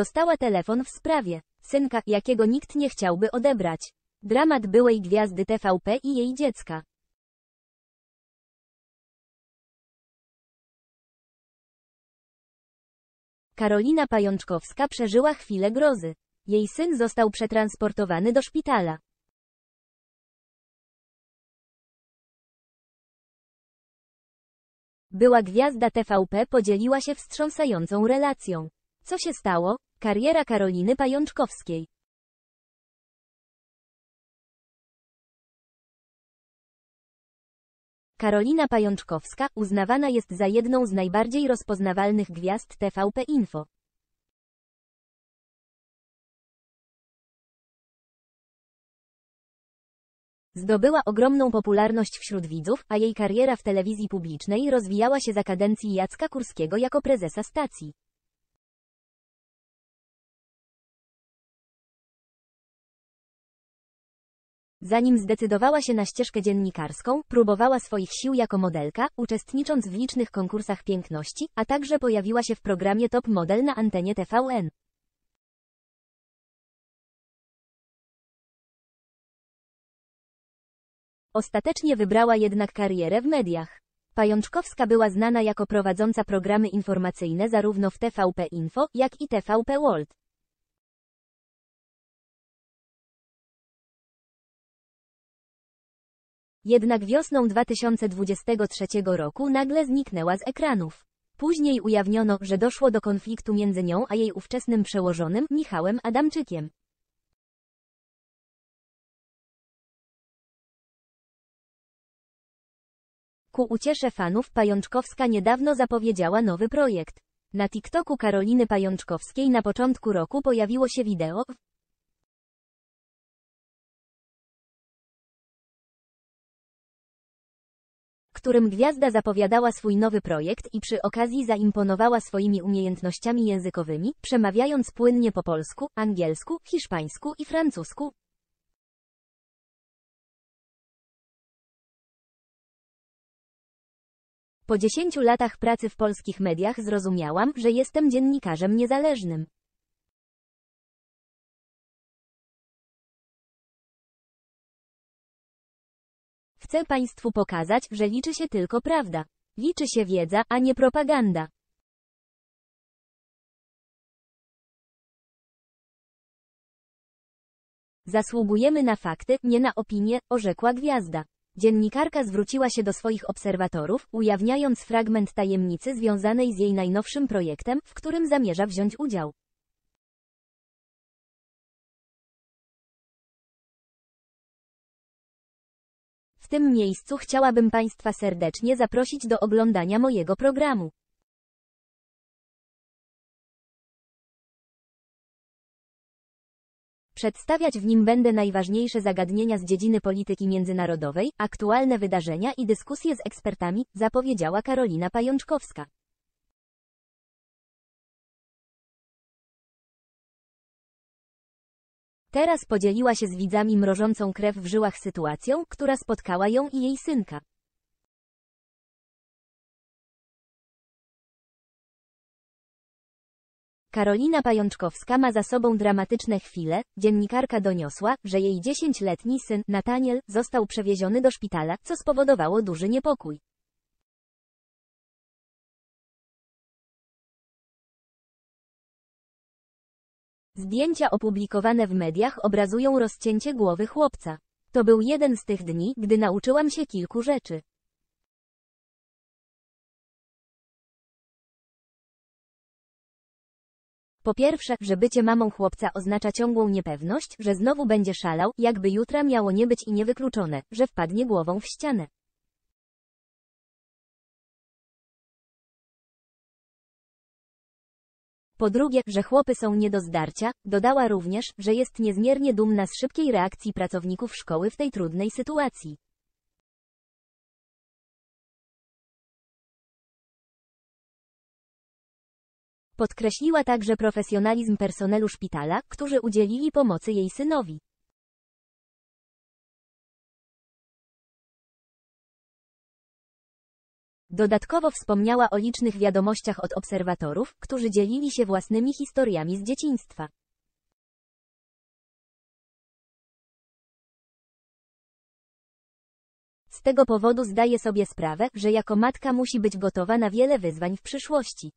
Dostała telefon w sprawie synka, jakiego nikt nie chciałby odebrać. Dramat byłej gwiazdy TVP i jej dziecka. Karolina Pajączkowska przeżyła chwilę grozy. Jej syn został przetransportowany do szpitala. Była gwiazda TVP podzieliła się wstrząsającą relacją. Co się stało? Kariera Karoliny Pajączkowskiej. Karolina Pajączkowska uznawana jest za jedną z najbardziej rozpoznawalnych gwiazd TVP Info. Zdobyła ogromną popularność wśród widzów, a jej kariera w telewizji publicznej rozwijała się za kadencji Jacka Kurskiego jako prezesa stacji. Zanim zdecydowała się na ścieżkę dziennikarską, próbowała swoich sił jako modelka, uczestnicząc w licznych konkursach piękności, a także pojawiła się w programie Top Model na antenie TVN. Ostatecznie wybrała jednak karierę w mediach. Pajączkowska była znana jako prowadząca programy informacyjne zarówno w TVP Info, jak i TVP World. Jednak wiosną 2023 roku nagle zniknęła z ekranów. Później ujawniono, że doszło do konfliktu między nią a jej ówczesnym przełożonym, Michałem Adamczykiem. Ku uciesze fanów Pajączkowska niedawno zapowiedziała nowy projekt. Na TikToku Karoliny Pajączkowskiej na początku roku pojawiło się wideo, którym gwiazda zapowiadała swój nowy projekt i przy okazji zaimponowała swoimi umiejętnościami językowymi, przemawiając płynnie po polsku, angielsku, hiszpańsku i francusku. Po dziesięciu latach pracy w polskich mediach zrozumiałam, że jestem dziennikarzem niezależnym. Chcę Państwu pokazać, że liczy się tylko prawda. Liczy się wiedza, a nie propaganda. Zasługujemy na fakty, nie na opinie, orzekła gwiazda. Dziennikarka zwróciła się do swoich obserwatorów, ujawniając fragment tajemnicy związanej z jej najnowszym projektem, w którym zamierza wziąć udział. W tym miejscu chciałabym Państwa serdecznie zaprosić do oglądania mojego programu. Przedstawiać w nim będę najważniejsze zagadnienia z dziedziny polityki międzynarodowej, aktualne wydarzenia i dyskusje z ekspertami, zapowiedziała Karolina Pajączkowska. Teraz podzieliła się z widzami mrożącą krew w żyłach sytuacją, która spotkała ją i jej synka. Karolina Pajączkowska ma za sobą dramatyczne chwile. Dziennikarka doniosła, że jej 10-letni syn, Nataniel, został przewieziony do szpitala, co spowodowało duży niepokój. Zdjęcia opublikowane w mediach obrazują rozcięcie głowy chłopca. To był jeden z tych dni, gdy nauczyłam się kilku rzeczy. Po pierwsze, że bycie mamą chłopca oznacza ciągłą niepewność, że znowu będzie szalał, jakby jutra miało nie być i niewykluczone, że wpadnie głową w ścianę. Po drugie, że chłopy są nie do zdarcia, dodała również, że jest niezmiernie dumna z szybkiej reakcji pracowników szkoły w tej trudnej sytuacji. Podkreśliła także profesjonalizm personelu szpitala, którzy udzielili pomocy jej synowi. Dodatkowo wspomniała o licznych wiadomościach od obserwatorów, którzy dzielili się własnymi historiami z dzieciństwa. Z tego powodu zdaje sobie sprawę, że jako matka musi być gotowa na wiele wyzwań w przyszłości.